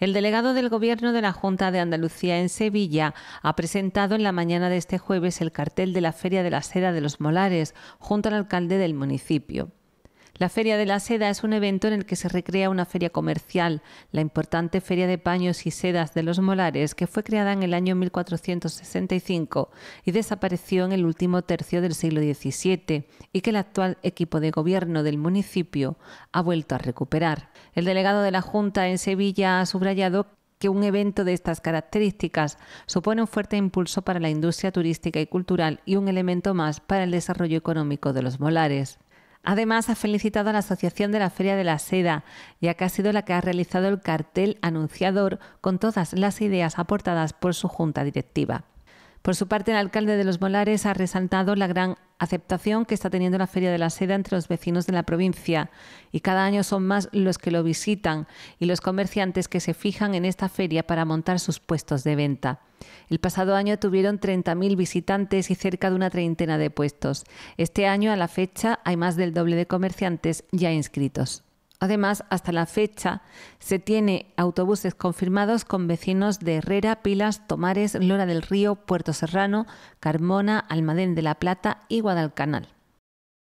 El delegado del Gobierno de la Junta de Andalucía en Sevilla ha presentado en la mañana de este jueves el cartel de la Feria de la Seda de los Molares junto al alcalde del municipio. La Feria de la Seda es un evento en el que se recrea una feria comercial, la importante Feria de Paños y Sedas de los Molares, que fue creada en el año 1465 y desapareció en el último tercio del siglo XVII, y que el actual equipo de gobierno del municipio ha vuelto a recuperar. El delegado de la Junta en Sevilla ha subrayado que un evento de estas características supone un fuerte impulso para la industria turística y cultural y un elemento más para el desarrollo económico de los molares. Además, ha felicitado a la Asociación de la Feria de la Seda, ya que ha sido la que ha realizado el cartel anunciador con todas las ideas aportadas por su junta directiva. Por su parte, el alcalde de Los Molares ha resaltado la gran aceptación que está teniendo la Feria de la Seda entre los vecinos de la provincia y cada año son más los que lo visitan y los comerciantes que se fijan en esta feria para montar sus puestos de venta. El pasado año tuvieron 30.000 visitantes y cerca de una treintena de puestos. Este año, a la fecha, hay más del doble de comerciantes ya inscritos. Además, hasta la fecha se tiene autobuses confirmados con vecinos de Herrera, Pilas, Tomares, Lora del Río, Puerto Serrano, Carmona, Almadén de la Plata y Guadalcanal.